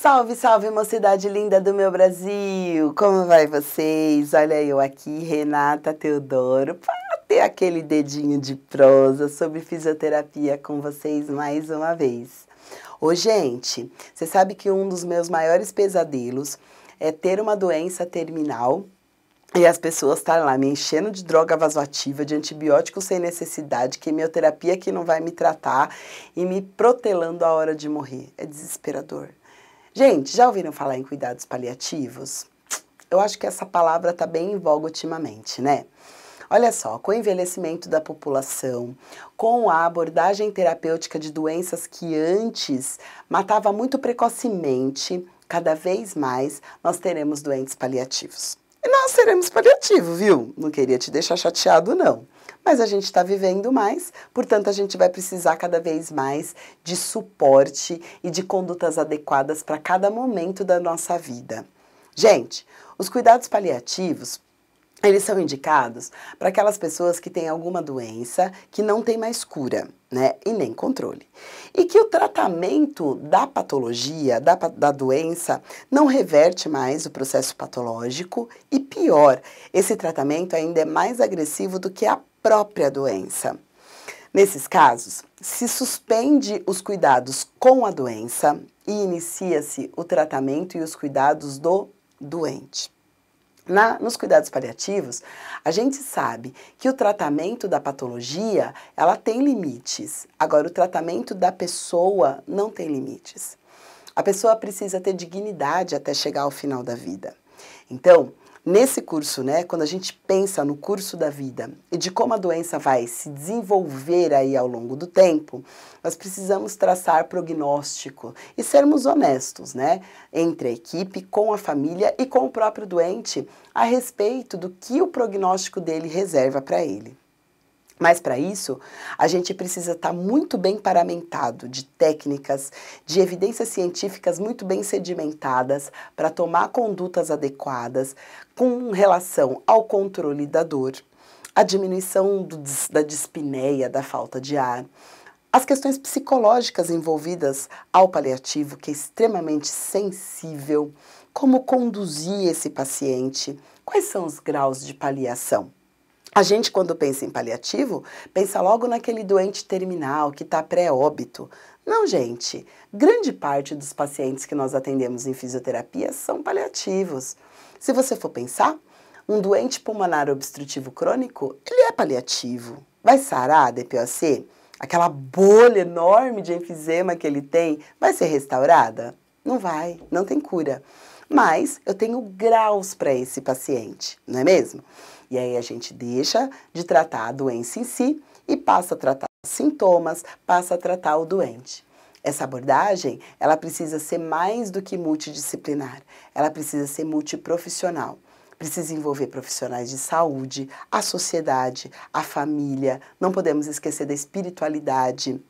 Salve, salve, mocidade linda do meu Brasil! Como vai vocês? Olha eu aqui, Renata Teodoro, para ter aquele dedinho de prosa sobre fisioterapia com vocês mais uma vez. Ô, gente, você sabe que um dos meus maiores pesadelos é ter uma doença terminal e as pessoas estarem tá lá me enchendo de droga vasoativa, de antibiótico sem necessidade, quimioterapia que não vai me tratar e me protelando a hora de morrer. É desesperador. Gente, já ouviram falar em cuidados paliativos? Eu acho que essa palavra está bem em voga ultimamente, né? Olha só, com o envelhecimento da população, com a abordagem terapêutica de doenças que antes matava muito precocemente, cada vez mais nós teremos doentes paliativos. E nós seremos paliativo, viu? Não queria te deixar chateado, não. Mas a gente está vivendo mais, portanto, a gente vai precisar cada vez mais de suporte e de condutas adequadas para cada momento da nossa vida. Gente, os cuidados paliativos eles são indicados para aquelas pessoas que têm alguma doença que não tem mais cura, né, e nem controle. E que o tratamento da patologia, da, da doença, não reverte mais o processo patológico e pior, esse tratamento ainda é mais agressivo do que a própria doença. Nesses casos, se suspende os cuidados com a doença e inicia-se o tratamento e os cuidados do doente. Na, nos cuidados paliativos, a gente sabe que o tratamento da patologia, ela tem limites. Agora, o tratamento da pessoa não tem limites. A pessoa precisa ter dignidade até chegar ao final da vida. Então, Nesse curso, né, quando a gente pensa no curso da vida e de como a doença vai se desenvolver aí ao longo do tempo, nós precisamos traçar prognóstico e sermos honestos, né, entre a equipe, com a família e com o próprio doente a respeito do que o prognóstico dele reserva para ele. Mas para isso, a gente precisa estar tá muito bem paramentado de técnicas, de evidências científicas muito bem sedimentadas para tomar condutas adequadas com relação ao controle da dor, a diminuição do, da dispneia, da falta de ar, as questões psicológicas envolvidas ao paliativo, que é extremamente sensível, como conduzir esse paciente, quais são os graus de paliação. A gente, quando pensa em paliativo, pensa logo naquele doente terminal que está pré-óbito. Não, gente. Grande parte dos pacientes que nós atendemos em fisioterapia são paliativos. Se você for pensar, um doente pulmonar obstrutivo crônico, ele é paliativo. Vai sarar a DPOC? Aquela bolha enorme de enfisema que ele tem vai ser restaurada? Não vai, não tem cura. Mas eu tenho graus para esse paciente, não é mesmo? E aí a gente deixa de tratar a doença em si e passa a tratar os sintomas, passa a tratar o doente. Essa abordagem, ela precisa ser mais do que multidisciplinar, ela precisa ser multiprofissional. Precisa envolver profissionais de saúde, a sociedade, a família, não podemos esquecer da espiritualidade,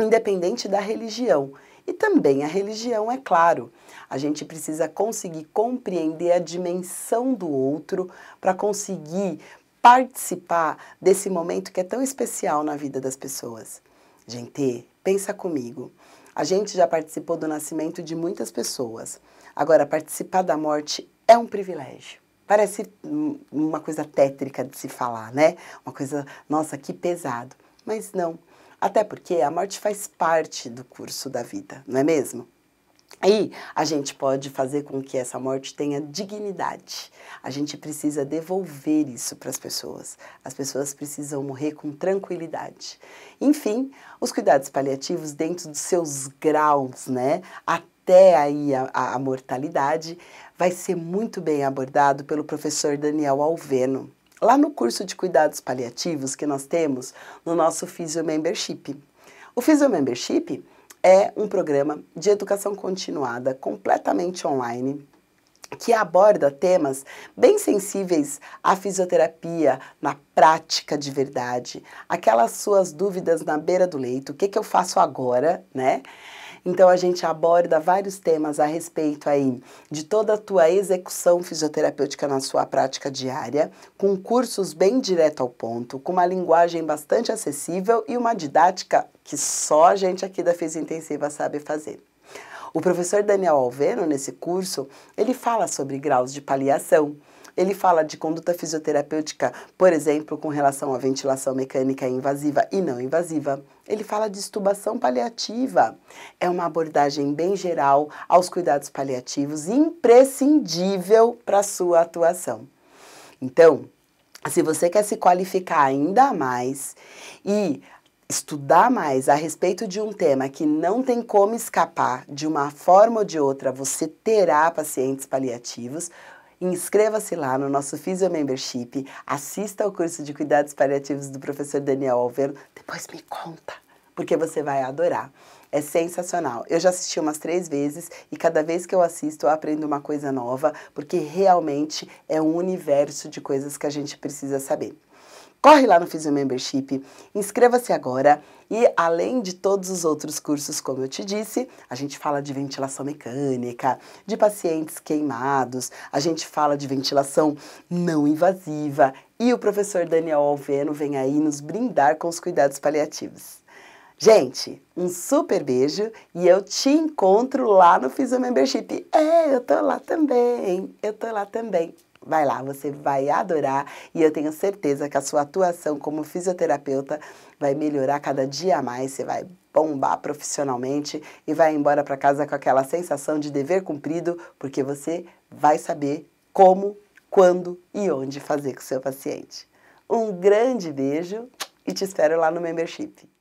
independente da religião e também a religião, é claro. A gente precisa conseguir compreender a dimensão do outro para conseguir participar desse momento que é tão especial na vida das pessoas. Gente, pensa comigo. A gente já participou do nascimento de muitas pessoas. Agora, participar da morte é um privilégio. Parece uma coisa tétrica de se falar, né? Uma coisa, nossa, que pesado. Mas não, até porque a morte faz parte do curso da vida, não é mesmo? Aí a gente pode fazer com que essa morte tenha dignidade. A gente precisa devolver isso para as pessoas. As pessoas precisam morrer com tranquilidade. Enfim, os cuidados paliativos dentro dos seus graus, né? Até aí a, a, a mortalidade vai ser muito bem abordado pelo professor Daniel Alveno. Lá no curso de cuidados paliativos que nós temos no nosso Physio Membership. O Physio Membership é um programa de educação continuada completamente online que aborda temas bem sensíveis à fisioterapia na prática de verdade, aquelas suas dúvidas na beira do leito, o que, que eu faço agora, né? Então a gente aborda vários temas a respeito aí de toda a tua execução fisioterapêutica na sua prática diária, com cursos bem direto ao ponto, com uma linguagem bastante acessível e uma didática que só a gente aqui da Fisio Intensiva sabe fazer. O professor Daniel Alveno, nesse curso, ele fala sobre graus de paliação, ele fala de conduta fisioterapêutica, por exemplo, com relação à ventilação mecânica invasiva e não invasiva. Ele fala de estubação paliativa. É uma abordagem bem geral aos cuidados paliativos, imprescindível para sua atuação. Então, se você quer se qualificar ainda mais e estudar mais a respeito de um tema que não tem como escapar, de uma forma ou de outra, você terá pacientes paliativos, Inscreva-se lá no nosso Physio Membership, assista ao curso de cuidados paliativos do professor Daniel Alvero, depois me conta, porque você vai adorar. É sensacional. Eu já assisti umas três vezes e cada vez que eu assisto eu aprendo uma coisa nova, porque realmente é um universo de coisas que a gente precisa saber. Corre lá no Físio Membership, inscreva-se agora e além de todos os outros cursos, como eu te disse, a gente fala de ventilação mecânica, de pacientes queimados, a gente fala de ventilação não invasiva e o professor Daniel Alveno vem aí nos brindar com os cuidados paliativos. Gente, um super beijo e eu te encontro lá no Físio Membership. É, eu tô lá também, eu tô lá também. Vai lá, você vai adorar e eu tenho certeza que a sua atuação como fisioterapeuta vai melhorar cada dia mais, você vai bombar profissionalmente e vai embora para casa com aquela sensação de dever cumprido, porque você vai saber como, quando e onde fazer com o seu paciente. Um grande beijo e te espero lá no membership.